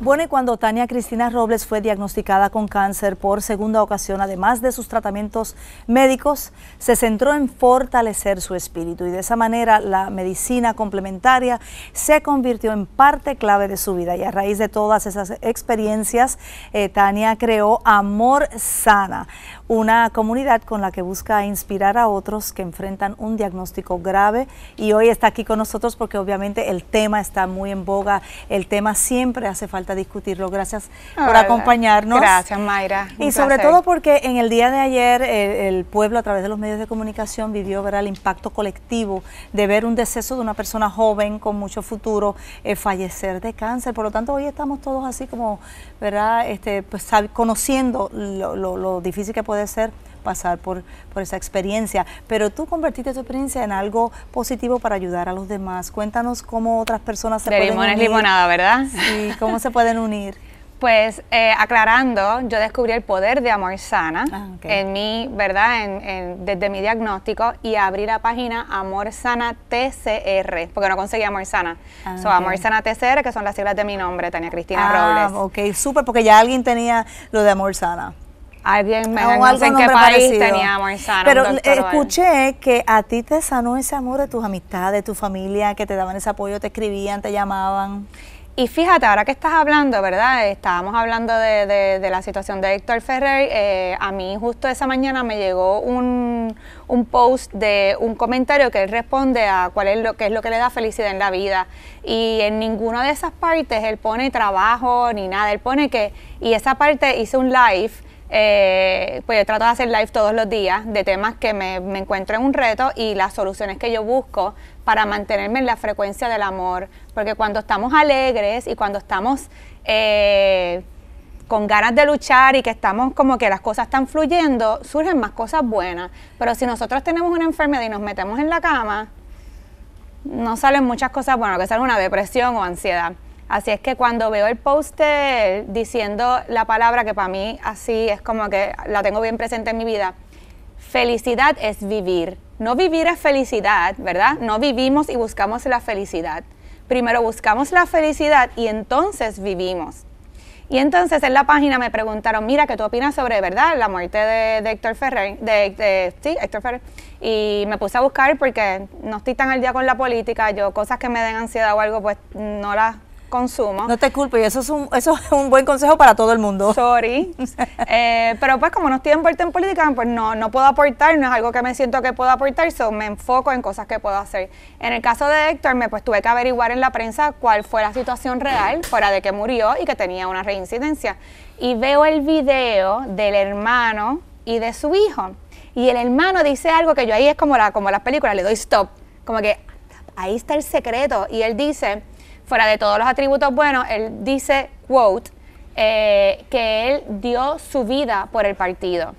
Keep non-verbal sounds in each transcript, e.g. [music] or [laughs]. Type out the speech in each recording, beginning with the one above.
Bueno, y cuando Tania Cristina Robles fue diagnosticada con cáncer por segunda ocasión, además de sus tratamientos médicos, se centró en fortalecer su espíritu y de esa manera la medicina complementaria se convirtió en parte clave de su vida. Y a raíz de todas esas experiencias, eh, Tania creó Amor Sana, una comunidad con la que busca inspirar a otros que enfrentan un diagnóstico grave y hoy está aquí con nosotros porque obviamente el tema está muy en boga, el tema siempre hace falta discutirlo. Gracias por acompañarnos. Gracias Mayra. y sobre todo porque en el día de ayer eh, el, pueblo a través de los medios de comunicación vivió ver el impacto colectivo de ver un deceso de una persona joven con mucho futuro eh, fallecer de cáncer. Por lo tanto hoy estamos todos así como, ¿verdad? Este, pues, conociendo lo, lo difícil que puede ser pasar por, esa experiencia. Pero tú convertiste tu experiencia en algo positivo para ayudar a los demás. Cuéntanos cómo otras personas se pueden limón es limonada, ¿verdad? Sí, cómo se pueden unir. Pues eh, aclarando, yo descubrí el poder de Amor Sana ah, en mí, ¿verdad? En, desde mi diagnóstico y abrí la página Amor Sana TCR, porque no conseguí Amor Sana. Ah, amor Sana TCR, que son las siglas de mi nombre, Tania Cristina ah, Ok, súper, porque ya alguien tenía lo de Amor Sana alguien me en qué país parecido. tenía Pero eh, escuché que a ti te sanó ese amor de tus amistades, de tu familia, que te daban ese apoyo, te escribían, te llamaban. Y fíjate, ahora que estás hablando, ¿verdad? Estábamos hablando de, la situación de Héctor Ferrer. Eh, a mí justo esa mañana me llegó un, post de un comentario que él responde a cuál es lo que es lo que le da felicidad en la vida. Y en ninguna de esas partes él pone trabajo ni nada. Él pone que, y esa parte hice un live eh, pues yo trato de hacer live todos los días de temas que me, encuentro en un reto y las soluciones que yo busco para mantenerme en la frecuencia del amor. Porque cuando estamos alegres y cuando estamos eh, con ganas de luchar y que estamos como que las cosas están fluyendo, surgen más cosas buenas. Pero si nosotros tenemos una enfermedad y nos metemos en la cama, no salen muchas cosas buenas, que sale una depresión o ansiedad. Así es que cuando veo el póster diciendo la palabra que para mí así es como que la tengo bien presente en mi vida, felicidad es vivir. No vivir es felicidad, ¿verdad? No vivimos y buscamos la felicidad. Primero buscamos la felicidad y entonces vivimos. Y entonces en la página me preguntaron, mira, ¿qué tú opinas sobre, verdad, la muerte de, Héctor Ferrer? De, sí, Héctor Ferrer. Y me puse a buscar porque no estoy tan al día con la política, yo cosas que me den ansiedad o algo, pues no las consumo. No te culpes, eso es un, eso es un buen consejo para todo el mundo. Sorry. [laughs] Eh, pero pues como no estoy envuelta en política, pues no, no puedo aportar, no es algo que me siento que puedo aportar, so me enfoco en cosas que puedo hacer. En el caso de Héctor, me pues tuve que averiguar en la prensa cuál fue la situación real, fuera de que murió y que tenía una reincidencia. Y veo el video del hermano y de su hijo. Y el hermano dice algo que yo ahí es como, la, como las películas, le doy stop. Como que ahí está el secreto. Y él dice, fuera de todos los atributos buenos, él dice, quote, eh, que él dio su vida por el partido.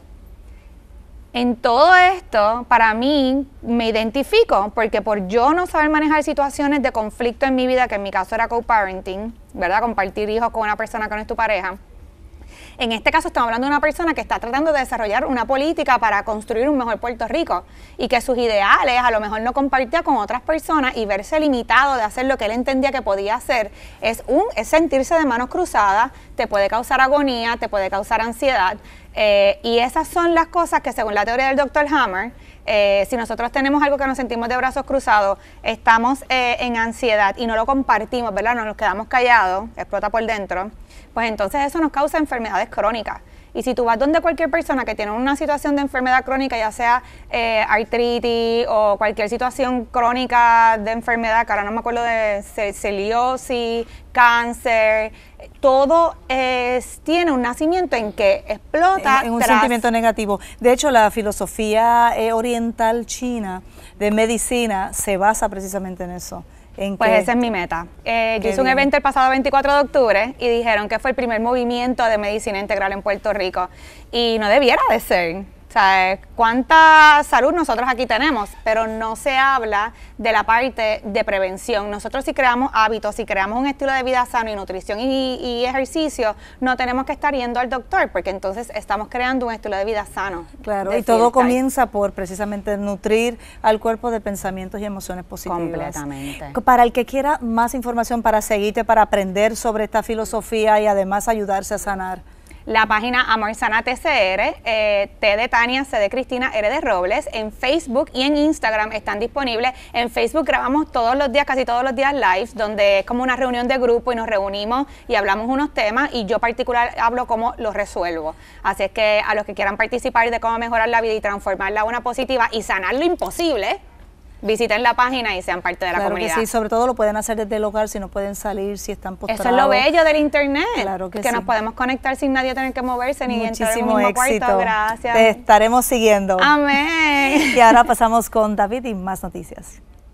En todo esto, para mí, me identifico, porque por yo no saber manejar situaciones de conflicto en mi vida, que en mi caso era co-parenting, ¿verdad? Compartir hijos con una persona que no es tu pareja, en este caso estamos hablando de una persona que está tratando de desarrollar una política para construir un mejor Puerto Rico y que sus ideales a lo mejor no compartía con otras personas y verse limitado de hacer lo que él entendía que podía hacer es un es sentirse de manos cruzadas, te puede causar agonía, te puede causar ansiedad. Eh, y esas son las cosas que según la teoría del doctor Hammer, eh, si nosotros tenemos algo que nos sentimos de brazos cruzados, estamos eh, en ansiedad y no lo compartimos, ¿verdad? nos quedamos callados, explota por dentro, pues entonces eso nos causa enfermedades crónicas. Y si tú vas donde cualquier persona que tiene una situación de enfermedad crónica, ya sea artritis o cualquier situación crónica de enfermedad, que ahora no me acuerdo de celiosis, cáncer, todo tiene un nacimiento en que explota. En, un sentimiento negativo. De hecho, la filosofía eh, oriental china de medicina se basa precisamente en eso. pues esa es mi meta. Eh, yo hice un evento el pasado 24 de octubre y dijeron que fue el primer movimiento de medicina integral en Puerto Rico. Y no debiera de ser. O ¿cuánta salud nosotros aquí tenemos? Pero no se habla de la parte de prevención. Nosotros si creamos hábitos, si creamos un estilo de vida sano y nutrición y, ejercicio, no tenemos que estar yendo al doctor, porque entonces estamos creando un estilo de vida sano. Claro, y todo comienza por precisamente nutrir al cuerpo de pensamientos y emociones positivas. Completamente. Para el que quiera más información para seguirte, para aprender sobre esta filosofía y además ayudarse a sanar la página Sana TCR, eh, T de Tania, C de Cristina, R de Robles, en Facebook y en Instagram están disponibles. En Facebook grabamos todos los días, casi todos los días live, donde es como una reunión de grupo y nos reunimos y hablamos unos temas y yo particular hablo cómo los resuelvo. Así es que a los que quieran participar de cómo mejorar la vida y transformarla a una positiva y sanar lo imposible, visiten la página y sean parte de la comunidad. Que sí, sobre todo lo pueden hacer desde el hogar si no pueden salir, si están postrados. Eso es lo bello del internet, claro que, nos podemos conectar sin nadie tener que moverse ni entrar en el mismo éxito. cuarto. Gracias. Te estaremos siguiendo. Amén. Y ahora pasamos con David y más noticias.